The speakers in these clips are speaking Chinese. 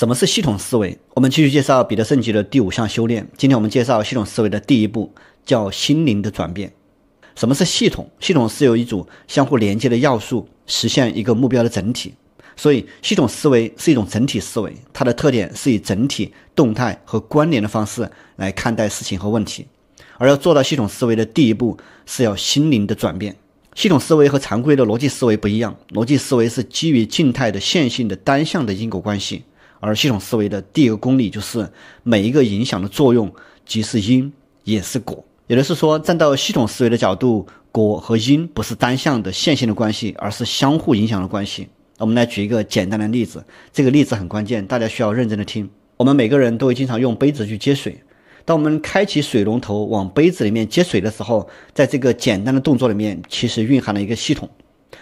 什么是系统思维？我们继续介绍彼得圣吉的第五项修炼。今天我们介绍系统思维的第一步，叫心灵的转变。什么是系统？系统是由一组相互连接的要素实现一个目标的整体。所以，系统思维是一种整体思维，它的特点是以整体、动态和关联的方式来看待事情和问题。而要做到系统思维的第一步，是要心灵的转变。系统思维和常规的逻辑思维不一样，逻辑思维是基于静态的、线性的、单向的因果关系。而系统思维的第一个公理就是，每一个影响的作用即是因也是果，也就是说，站到系统思维的角度，果和因不是单向的线性的关系，而是相互影响的关系。我们来举一个简单的例子，这个例子很关键，大家需要认真的听。我们每个人都会经常用杯子去接水，当我们开启水龙头往杯子里面接水的时候，在这个简单的动作里面，其实蕴含了一个系统。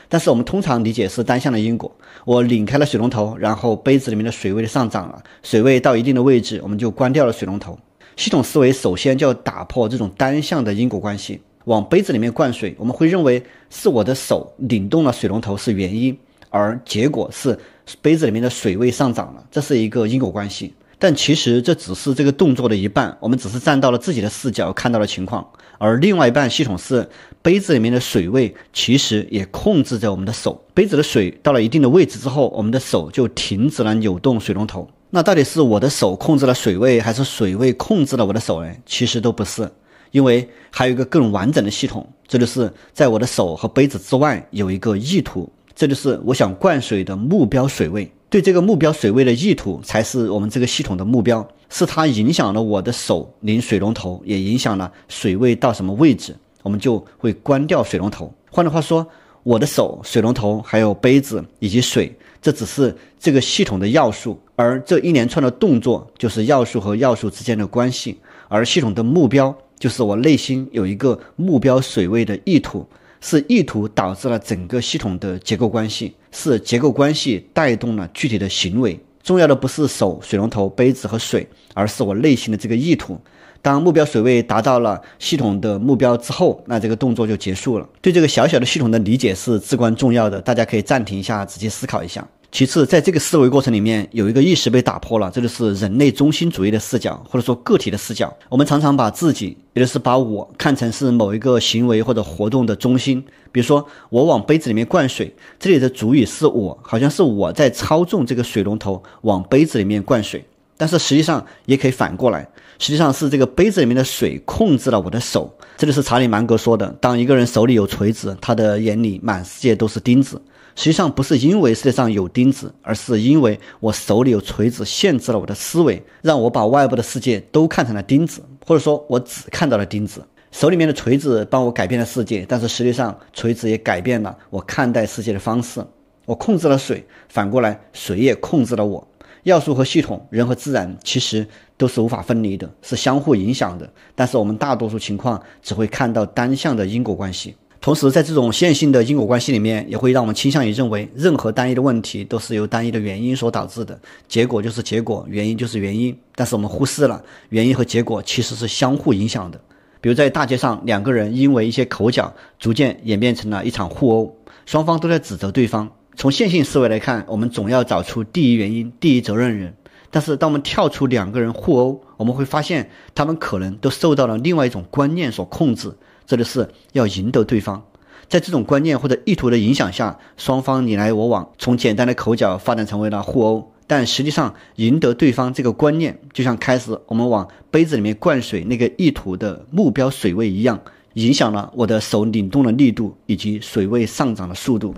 但是我们通常理解是单向的因果。我拧开了水龙头，然后杯子里面的水位上涨了。水位到一定的位置，我们就关掉了水龙头。系统思维首先就要打破这种单向的因果关系。往杯子里面灌水，我们会认为是我的手拧动了水龙头是原因，而结果是杯子里面的水位上涨了，这是一个因果关系。但其实这只是这个动作的一半，我们只是站到了自己的视角看到了情况，而另外一半系统是杯子里面的水位，其实也控制着我们的手。杯子的水到了一定的位置之后，我们的手就停止了扭动水龙头。那到底是我的手控制了水位，还是水位控制了我的手呢？其实都不是，因为还有一个更完整的系统，这就是在我的手和杯子之外有一个意图，这就是我想灌水的目标水位。对这个目标水位的意图，才是我们这个系统的目标。是它影响了我的手拧水龙头，也影响了水位到什么位置，我们就会关掉水龙头。换句话说，我的手、水龙头、还有杯子以及水，这只是这个系统的要素。而这一连串的动作，就是要素和要素之间的关系。而系统的目标，就是我内心有一个目标水位的意图。是意图导致了整个系统的结构关系，是结构关系带动了具体的行为。重要的不是手、水龙头、杯子和水，而是我内心的这个意图。当目标水位达到了系统的目标之后，那这个动作就结束了。对这个小小的系统的理解是至关重要的。大家可以暂停一下，仔细思考一下。其次，在这个思维过程里面，有一个意识被打破了，这就是人类中心主义的视角，或者说个体的视角。我们常常把自己，也就是把我看成是某一个行为或者活动的中心。比如说，我往杯子里面灌水，这里的主语是我，好像是我在操纵这个水龙头往杯子里面灌水。但是实际上也可以反过来，实际上是这个杯子里面的水控制了我的手。这就是查理芒格说的：当一个人手里有锤子，他的眼里满世界都是钉子。实际上不是因为世界上有钉子，而是因为我手里有锤子，限制了我的思维，让我把外部的世界都看成了钉子，或者说，我只看到了钉子。手里面的锤子帮我改变了世界，但是实际上，锤子也改变了我看待世界的方式。我控制了水，反过来，水也控制了我。要素和系统，人和自然其实都是无法分离的，是相互影响的。但是我们大多数情况只会看到单向的因果关系。同时，在这种线性的因果关系里面，也会让我们倾向于认为任何单一的问题都是由单一的原因所导致的，结果就是结果，原因就是原因。但是我们忽视了原因和结果其实是相互影响的。比如在大街上，两个人因为一些口角，逐渐演变成了一场互殴，双方都在指责对方。从线性思维来看，我们总要找出第一原因、第一责任人。但是当我们跳出两个人互殴，我们会发现他们可能都受到了另外一种观念所控制。这就是要赢得对方，在这种观念或者意图的影响下，双方你来我往，从简单的口角发展成为了互殴。但实际上，赢得对方这个观念，就像开始我们往杯子里面灌水那个意图的目标水位一样，影响了我的手拧动的力度以及水位上涨的速度。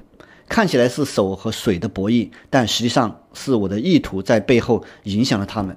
看起来是手和水的博弈，但实际上是我的意图在背后影响了他们。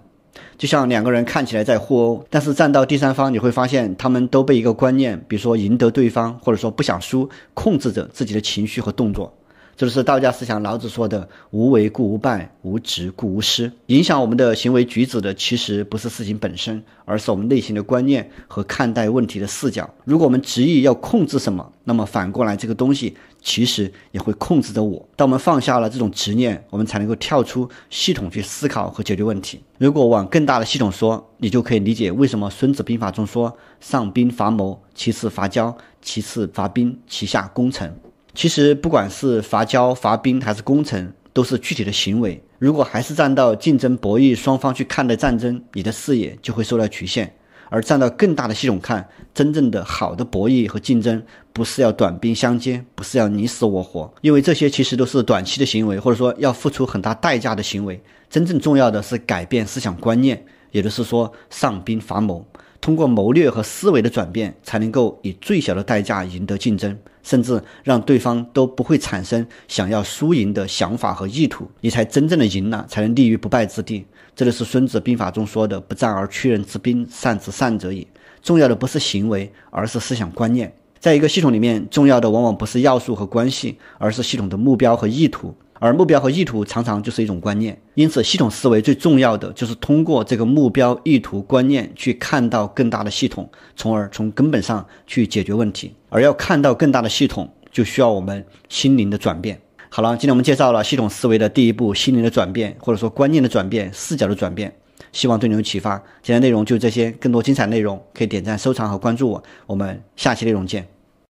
就像两个人看起来在互殴，但是站到第三方，你会发现他们都被一个观念，比如说赢得对方，或者说不想输，控制着自己的情绪和动作。这就是道家思想，老子说的“无为故无败，无执故无失”。影响我们的行为举止的，其实不是事情本身，而是我们内心的观念和看待问题的视角。如果我们执意要控制什么，那么反过来，这个东西其实也会控制着我。当我们放下了这种执念，我们才能够跳出系统去思考和解决问题。如果往更大的系统说，你就可以理解为什么《孙子兵法》中说：“上兵伐谋，其次伐交，其次伐兵，其下攻城。”其实，不管是伐交、伐兵还是攻城，都是具体的行为。如果还是站到竞争博弈双方去看待战争，你的视野就会受到局限；而站到更大的系统看，真正的好的博弈和竞争，不是要短兵相接，不是要你死我活，因为这些其实都是短期的行为，或者说要付出很大代价的行为。真正重要的是改变思想观念，也就是说，上兵伐谋。通过谋略和思维的转变，才能够以最小的代价赢得竞争，甚至让对方都不会产生想要输赢的想法和意图，你才真正的赢了，才能立于不败之地。这就是《孙子兵法》中说的“不战而屈人之兵，善之善者也”。重要的不是行为，而是思想观念。在一个系统里面，重要的往往不是要素和关系，而是系统的目标和意图。而目标和意图常常就是一种观念，因此系统思维最重要的就是通过这个目标、意图、观念去看到更大的系统，从而从根本上去解决问题。而要看到更大的系统，就需要我们心灵的转变。好了，今天我们介绍了系统思维的第一步——心灵的转变，或者说观念的转变、视角的转变，希望对你有启发。今天内容就这些，更多精彩内容可以点赞、收藏和关注我。我们下期内容见。